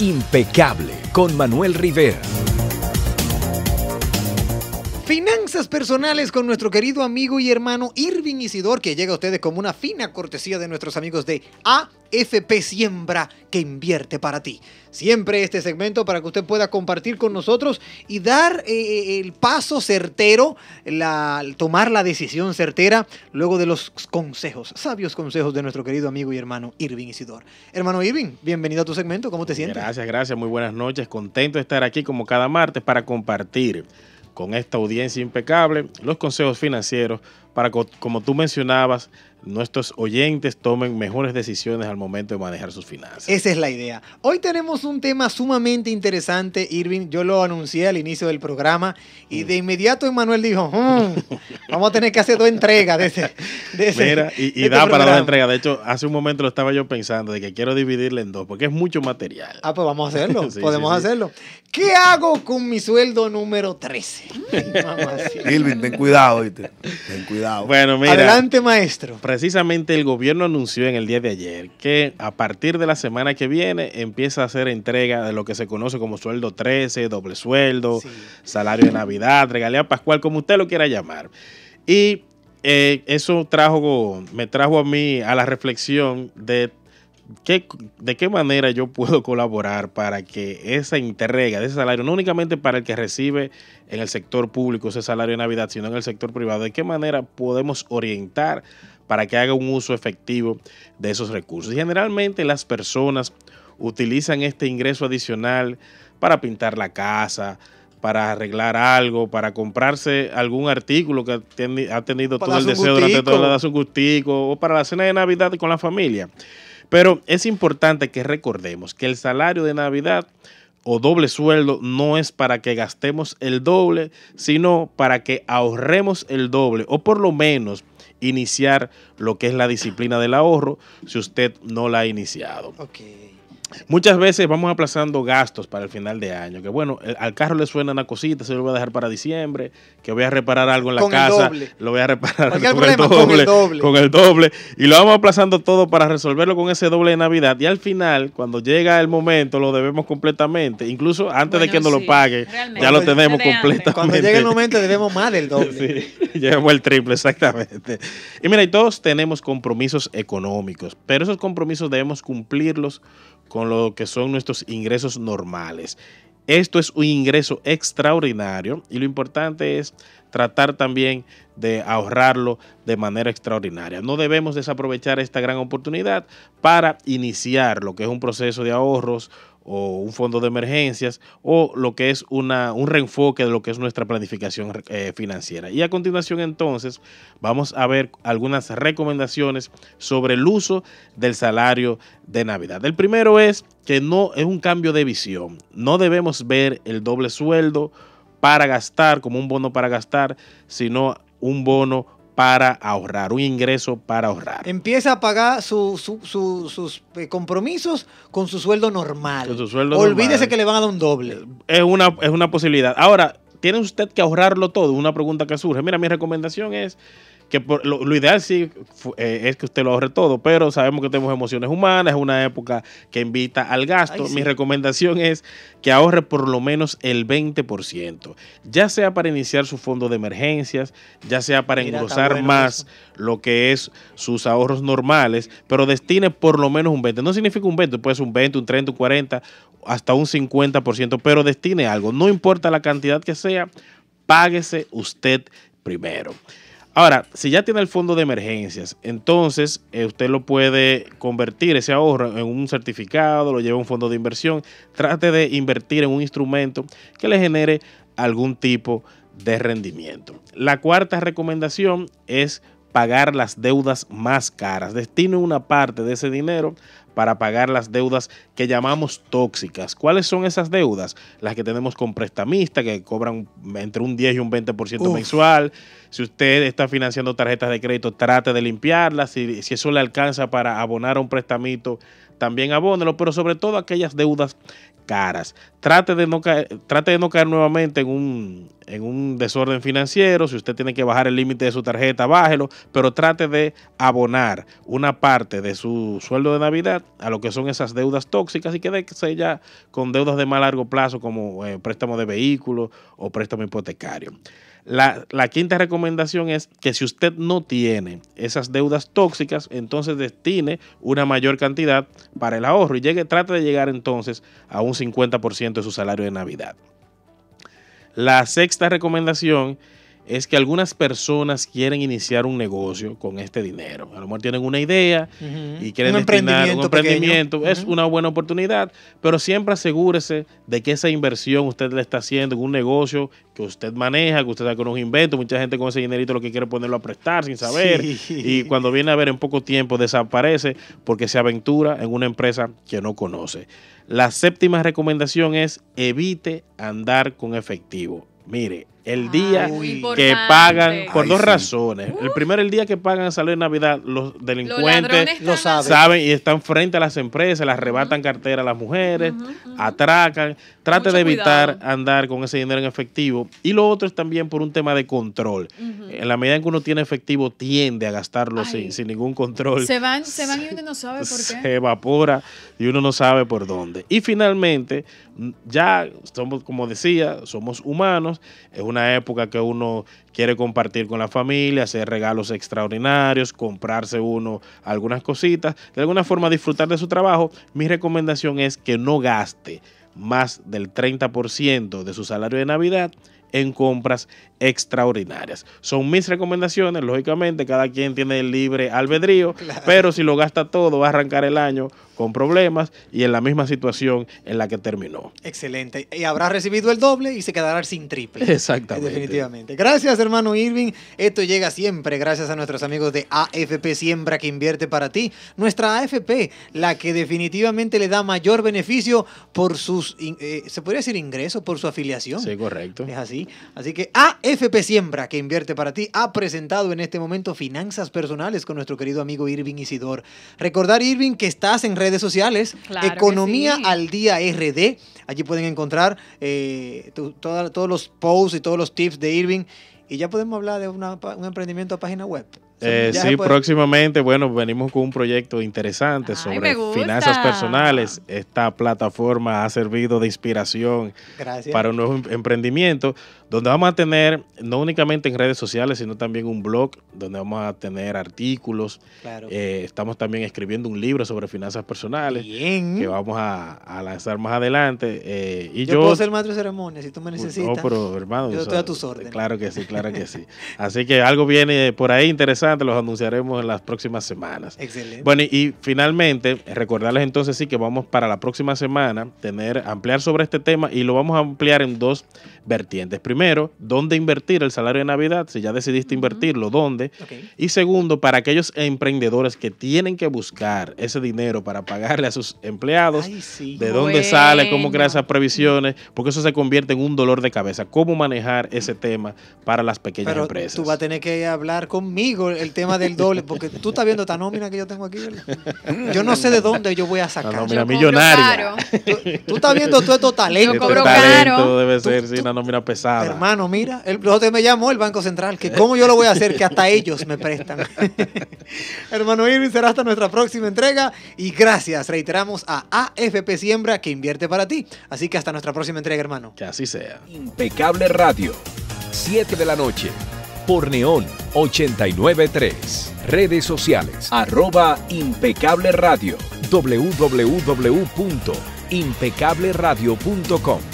Impecable con Manuel Rivera. personales con nuestro querido amigo y hermano Irving Isidor, que llega a ustedes como una fina cortesía de nuestros amigos de AFP Siembra, que invierte para ti. Siempre este segmento para que usted pueda compartir con nosotros y dar eh, eh, el paso certero, la, tomar la decisión certera luego de los consejos, sabios consejos de nuestro querido amigo y hermano Irving Isidor. Hermano Irving, bienvenido a tu segmento, ¿cómo te sientes? Gracias, gracias, muy buenas noches, contento de estar aquí como cada martes para compartir con esta audiencia impecable, los consejos financieros para que, como tú mencionabas, nuestros oyentes tomen mejores decisiones al momento de manejar sus finanzas. Esa es la idea. Hoy tenemos un tema sumamente interesante, Irving. Yo lo anuncié al inicio del programa y mm. de inmediato Emanuel dijo, mm, Vamos a tener que hacer dos entregas de ese. De Mira, y, este da para dos entregas. De hecho, hace un momento lo estaba yo pensando de que quiero dividirle en dos, porque es mucho material. Ah, pues vamos a hacerlo. Podemos hacerlo. ¿Qué hago con mi sueldo número 13? Irving, ten cuidado, ¿viste? Ten cuidado. Bueno, mira. Adelante, maestro. Precisamente el gobierno anunció en el día de ayer que a partir de la semana que viene empieza a hacer entrega de lo que se conoce como sueldo 13, doble sueldo, salario de Navidad, regalía Pascual, como usted lo quiera llamar. Y eh, eso trajo, me trajo a mí a la reflexión de qué, de qué manera yo puedo colaborar para que esa entrega de ese salario, no únicamente para el que recibe en el sector público ese salario de Navidad, sino en el sector privado, de qué manera podemos orientar para que haga un uso efectivo de esos recursos. generalmente las personas utilizan este ingreso adicional para pintar la casa, para arreglar algo, para comprarse algún artículo que ha, tenido todo el deseo durante toda la su gustico o para la cena de Navidad con la familia. Pero es importante que recordemos que el salario de Navidad o doble sueldo no es para que gastemos el doble, sino para que ahorremos el doble o por lo menos iniciar lo que es la disciplina del ahorro si usted no la ha iniciado. Muchas veces vamos aplazando gastos para el final de año. Que bueno, al carro le suena una cosita, se lo voy a dejar para diciembre, que voy a reparar algo en la casa, lo voy a reparar con el, doble, con el, doble, Y lo vamos aplazando todo para resolverlo con ese doble de Navidad. Y al final, cuando llega el momento, lo debemos completamente. Incluso antes de que nos lo pague, ya lo tenemos completamente. Cuando llegue el momento, debemos más del doble. sí, el triple, exactamente. Y mira, y todos tenemos compromisos económicos, pero esos compromisos debemos cumplirlos con lo que son nuestros ingresos normales. Esto es un ingreso extraordinario y lo importante es tratar también de ahorrarlo de manera extraordinaria. No debemos desaprovechar esta gran oportunidad para iniciar lo que es un proceso de ahorros, o un fondo de emergencias o lo que es un reenfoque de lo que es nuestra planificación eh, financiera. Y a continuación entonces vamos a ver algunas recomendaciones sobre el uso del salario de Navidad. El primero es que no es un cambio de visión. No debemos ver el doble sueldo para gastar como un bono para gastar, sino un bono para ahorrar, un ingreso para ahorrar. Empieza a pagar sus eh, compromisos con su sueldo normal. sueldo Olvídese que le van a dar un doble. Es una, es una posibilidad. Ahora, ¿tiene usted que ahorrarlo todo? Una pregunta que surge. Mira, mi recomendación es lo, ideal sí eh, es que usted lo ahorre todo, pero sabemos que tenemos emociones humanas, es una época que invita al gasto. Mi recomendación es que ahorre por lo menos el 20%, ya sea para iniciar su fondo de emergencias, ya sea para engrosar más lo que es sus ahorros normales, pero destine por lo menos un 20. No significa un 20, puede ser un 20, un 30, un 40, hasta un 50%, pero destine algo, no importa la cantidad que sea, páguese usted primero. Ahora, si ya tiene el fondo de emergencias, entonces eh, usted lo puede convertir ese ahorro en un certificado, lo lleva a un fondo de inversión, trate de invertir en un instrumento que le genere algún tipo de rendimiento. La cuarta recomendación es pagar las deudas más caras. Destino una parte de ese dinero para pagar las deudas que llamamos tóxicas. ¿Cuáles son esas deudas? Las que tenemos con prestamistas que cobran entre un 10 y un 20% mensual. Si usted está financiando tarjetas de crédito, trate de limpiarlas. Si, si eso le alcanza para abonar a un prestamito, también abónelo, pero sobre todo aquellas deudas caras. Trate de no caer, trate de nuevamente en un, en un desorden financiero. Si usted tiene que bajar el límite de su tarjeta, bájelo, pero trate de abonar una parte de su sueldo de Navidad a lo que son esas deudas tóxicas y quédese ya con deudas de más largo plazo como eh, préstamo de vehículo o préstamo hipotecario. La, quinta recomendación es que si usted no tiene esas deudas tóxicas, entonces destine una mayor cantidad para el ahorro y llegue, trate de llegar entonces a un 50% de su salario de Navidad. La sexta recomendación es que algunas personas quieren iniciar un negocio con este dinero. A lo mejor tienen una idea y quieren un destinar un emprendimiento. Es una buena oportunidad, pero siempre asegúrese de que esa inversión usted le está haciendo en un negocio que usted maneja, que usted da con un invento. Mucha gente con ese dinerito lo que quiere ponerlo a prestar sin saber. Y cuando viene a ver en poco tiempo desaparece porque se aventura en una empresa que no conoce. La séptima recomendación es evite andar con efectivo. Mire, el día que pagan por dos razones. El primero, el día que pagan salir Navidad, los delincuentes saben. y están frente a las empresas, las arrebatan cartera a las mujeres, atracan. Trate de evitar andar con ese dinero en efectivo. Y lo otro es también por un tema de control. En la medida en que uno tiene efectivo, tiende a gastarlo sin, ningún control. Se van, se van y uno no sabe por qué. Se evapora y uno no sabe por dónde. Y finalmente, ya somos, como decía, somos humanos. Es una época que uno quiere compartir con la familia, hacer regalos extraordinarios, comprarse uno algunas cositas, de alguna forma disfrutar de su trabajo, mi recomendación es que no gaste más del 30% de su salario de Navidad en compras extraordinarias. Son mis recomendaciones, lógicamente cada quien tiene el libre albedrío, pero si lo gasta todo va a arrancar el año con problemas y en la misma situación en la que terminó. Excelente. Y habrá recibido el doble y se quedará sin triple. Exactamente. Definitivamente. Gracias, hermano Irving. Esto llega siempre gracias a nuestros amigos de AFP Siembra que invierte para ti. Nuestra AFP, la que definitivamente le da mayor beneficio por sus, eh, se podría decir ingreso, por su afiliación. Sí, correcto. Es así. Así que AFP Siembra, que invierte para ti, ha presentado en este momento finanzas personales con nuestro querido amigo Irving Isidor. Recordar, Irving, que estás en redes sociales, Economía al Día RD. Allí pueden encontrar eh, todos los posts y todos los tips de Irving. Y ya podemos hablar de un emprendimiento a página web. Eh, sí, próximamente, bueno, venimos con un proyecto interesante sobre finanzas personales. Esta plataforma ha servido de inspiración para un nuevo em-, emprendimiento donde vamos a tener no únicamente en redes sociales, sino también un blog donde vamos a tener artículos. Eh, estamos también escribiendo un libro sobre finanzas personales Bien. que vamos a, lanzar más adelante. Eh, y yo, puedo ser maestro de ceremonia si tú me necesitas. No, pero hermano, yo estoy a tus órdenes. Claro que sí, claro que sí. Así que algo viene por ahí interesante, los anunciaremos en las próximas semanas. Excelente. Bueno, y, finalmente, recordarles entonces sí que vamos para la próxima semana tener ampliar sobre este tema y lo vamos a ampliar en dos vertientes. Primero, ¿dónde invertir el salario de Navidad? Si ya decidiste invertirlo, ¿dónde? Y segundo, para aquellos emprendedores que tienen que buscar ese dinero para pagarle a sus empleados, ¿de dónde sale? ¿Cómo crear esas previsiones? Porque eso se convierte en un dolor de cabeza. ¿Cómo manejar ese tema para las pequeñas Pero empresas? Tú vas a tener que hablar conmigo el tema del doble, porque tú estás viendo esta nómina que yo tengo aquí. Yo no sé de dónde yo voy a sacar. La nómina millonaria. Tú, estás viendo todo esto talento. Yo debe ser, mira pesada. Hermano, mira, el otro me llamó el Banco Central, que ¿Eh? cómo yo lo voy a hacer, que hasta ellos me prestan. Hermano Irving, será hasta nuestra próxima entrega y gracias, reiteramos a AFP Siembra que invierte para ti. Así que hasta nuestra próxima entrega, hermano. Que así sea. Impecable Radio, 7 de la noche, por Neón 893. Redes sociales, arroba impecable radio, www.impecableradio.com